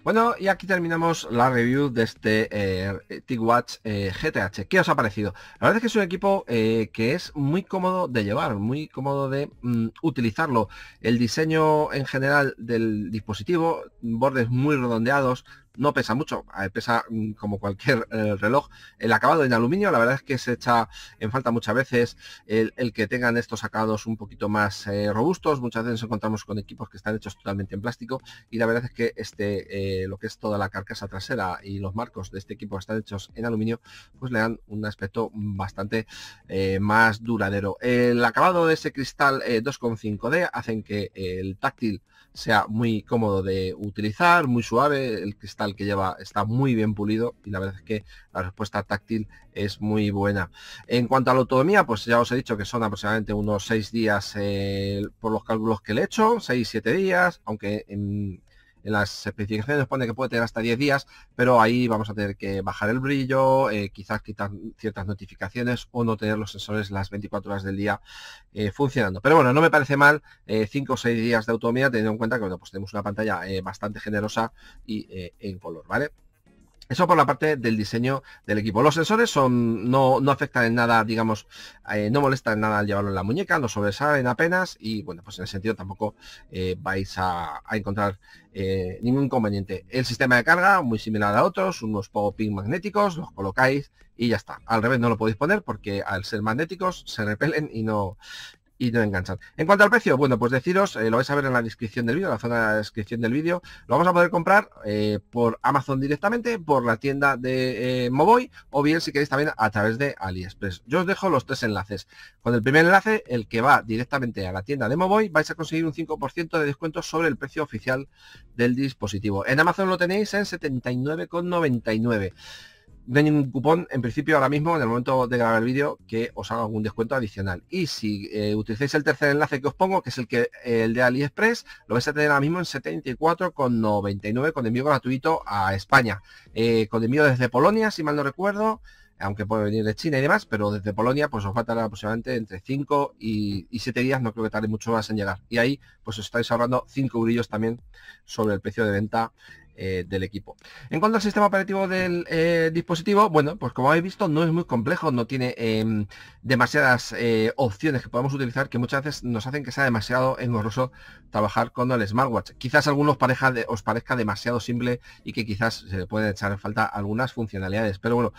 Bueno, y aquí terminamos la review de este eh, TicWatch GTH. ¿Qué os ha parecido? La verdad es que es un equipo que es muy cómodo de llevar, muy cómodo de mm, utilizarlo. El diseño en general del dispositivo, bordes muy redondeados, no pesa mucho, eh, pesa mm, como cualquier eh, reloj. El acabado en aluminio, la verdad es que se echa en falta muchas veces el, que tengan estos acabados un poquito más eh, robustos. Muchas veces nos encontramos con equipos que están hechos totalmente en plástico y la verdad es que este, lo que es toda la carcasa trasera y los marcos de este equipo que están hechos en aluminio, pues le dan un aspecto bastante más duradero. El acabado de ese cristal 2,5D hacen que el táctil sea muy cómodo de utilizar, muy suave, el cristal que lleva está muy bien pulido y la verdad es que la respuesta táctil es muy buena. En cuanto a la autonomía, pues ya os he dicho que son aproximadamente unos 6 días eh, por los cálculos que le he hecho, 6-7 días, aunque en en las especificaciones nos pone que puede tener hasta 10 días, pero ahí vamos a tener que bajar el brillo, eh, quizás quitar ciertas notificaciones o no tener los sensores las 24 horas del día eh, funcionando. Pero bueno, no me parece mal 5 eh, o 6 días de autonomía teniendo en cuenta que pues tenemos una pantalla bastante generosa y en color, ¿vale? Eso por la parte del diseño del equipo. Los sensores no, afectan en nada, digamos, eh, no molestan en nada al llevarlo en la muñeca, no sobresalen apenas y bueno, pues en ese sentido tampoco eh, vais a, encontrar eh, ningún inconveniente. El sistema de carga, muy similar a otros, unos pocos magnéticos, los colocáis y ya está. Al revés no lo podéis poner porque al ser magnéticos se repelen y no, y no enganchan. En cuanto al precio, bueno, pues deciros, eh, lo vais a ver en la descripción del vídeo, en la zona de la descripción del vídeo, lo vamos a poder comprar eh, por Amazon directamente, por la tienda de eh, Moboy, o bien si queréis también a través de AliExpress. Yo os dejo los tres enlaces. Con el primer enlace, el que va directamente a la tienda de Moboy, vais a conseguir un 5% de descuento sobre el precio oficial del dispositivo. En Amazon lo tenéis en 79,99 den un cupón en principio ahora mismo en el momento de grabar el vídeo que os haga algún descuento adicional y si eh, utilizáis el tercer enlace que os pongo que es el que el de aliexpress lo vais a tener ahora mismo en 74,99 con envío gratuito a españa eh, con envío desde polonia si mal no recuerdo aunque puede venir de China y demás, pero desde Polonia pues os va a tardar aproximadamente entre 5 y, 7 días, no creo que tarde mucho más en llegar. Y ahí pues os estáis ahorrando 5 eurillos también sobre el precio de venta eh, del equipo. En cuanto al sistema operativo del eh, dispositivo, bueno, pues como habéis visto, no es muy complejo, no tiene em, demasiadas eh, opciones que podemos utilizar que muchas veces nos hacen que sea demasiado engorroso trabajar con el smartwatch. Quizás algunos pareja os parezca demasiado simple y que quizás se le pueden echar en falta algunas funcionalidades, pero bueno,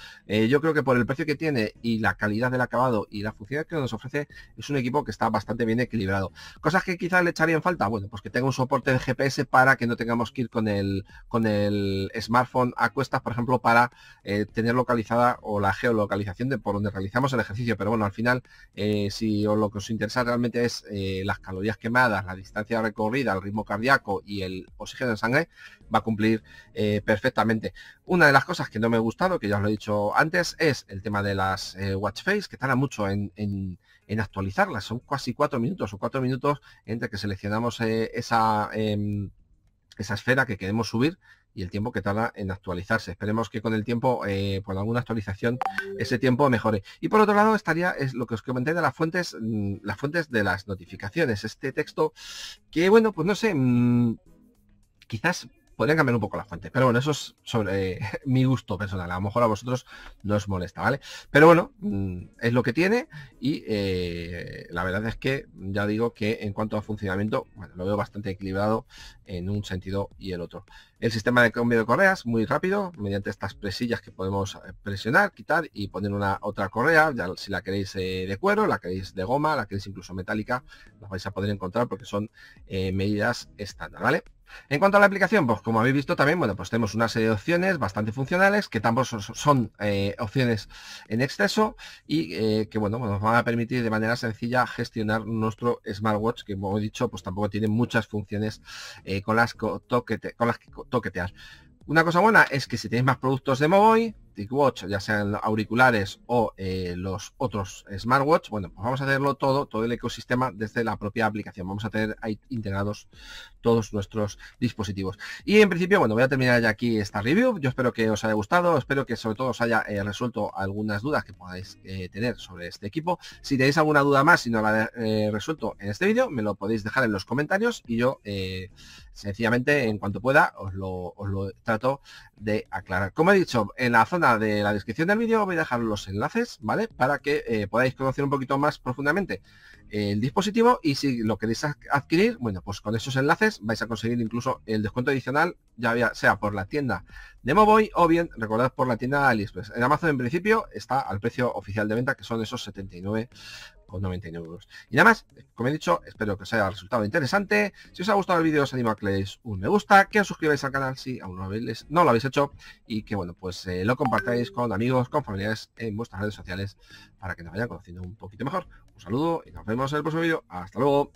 yo creo que por el precio que tiene y la calidad del acabado y la función que nos ofrece, es un equipo que está bastante bien equilibrado. Cosas que quizás le echarían falta, bueno, pues que tenga un soporte de GPS para que no tengamos que ir con el con el smartphone a cuestas, por ejemplo, para eh, tener localizada o la geolocalización de por donde realizamos el ejercicio. Pero bueno, al final, eh, si lo que os interesa realmente es eh, las calorías quemadas, la distancia recorrida, el ritmo cardíaco y el oxígeno en sangre, va a cumplir perfectamente. Una de las cosas que no me ha gustado, que ya os lo he dicho antes, es el tema de las watch face, que tarda mucho en, en en actualizarlas. Son casi cuatro minutos o cuatro minutos entre que seleccionamos esa em, esa esfera que queremos subir y el tiempo que tarda en actualizarse. Esperemos que con el tiempo, con eh, por alguna actualización, ese tiempo mejore. Y por otro lado estaría es lo que os comenté de las fuentes, mm, las fuentes de las notificaciones. Este texto que, bueno, pues no sé, mm, quizás podrían cambiar un poco la fuente, Pero bueno, eso es sobre mi gusto personal. A lo mejor a vosotros no os molesta, ¿vale? Pero bueno, mm, es lo que tiene y eh, la verdad es que ya digo que en cuanto a funcionamiento, bueno, lo veo bastante equilibrado en un sentido y el otro. El sistema de cambio de correas, muy rápido, mediante estas presillas que podemos eh, presionar, quitar y poner una otra correa, ya si la queréis eh, de cuero, la queréis de goma, la queréis incluso metálica, las vais a poder encontrar porque son medidas estándar, ¿vale? En cuanto a la aplicación, pues como habéis visto también, bueno, pues tenemos una serie de opciones bastante funcionales, que tampoco son, eh, opciones en exceso y eh, que bueno, nos van a permitir de manera sencilla gestionar nuestro smartwatch, que como he dicho, pues tampoco tiene muchas funciones eh, con, las con las que toquetear. Una cosa buena es que si tenéis más productos de Movoy, Watch, ya sean auriculares o eh, los otros smartwatch, bueno, pues vamos a hacerlo todo, todo el ecosistema desde la propia aplicación. Vamos a tener ahí integrados todos nuestros dispositivos. Y en principio, bueno, voy a terminar ya aquí esta review. Yo espero que os haya gustado, espero que sobre todo os haya eh, resuelto algunas dudas que podáis eh, tener sobre este equipo. Si tenéis alguna duda más y si no la he resuelto en este vídeo, me lo podéis dejar en los comentarios y yo sencillamente en cuanto pueda os lo, os lo trato de aclarar. Como he dicho, en la zona de la descripción del vídeo voy a dejar los enlaces, ¿vale? Para que eh, podáis conocer un poquito más profundamente eh, el dispositivo y si lo queréis adquirir, bueno, pues con esos enlaces vais a conseguir incluso el descuento adicional, ya sea por la tienda de Moboy o bien, recordad, por la tienda AliExpress. En Amazon en principio está al precio oficial de venta, que son esos 79 99 euros. Y nada más, como he dicho, espero que os haya resultado interesante. Si os ha gustado el vídeo, os animo a que le un me gusta, que os suscribáis al canal si aún no lo habéis, hecho y que bueno, pues eh, lo compartáis con amigos, con familiares en vuestras redes sociales para que nos vayan conociendo un poquito mejor. Un saludo y nos vemos en el próximo vídeo. Hasta luego.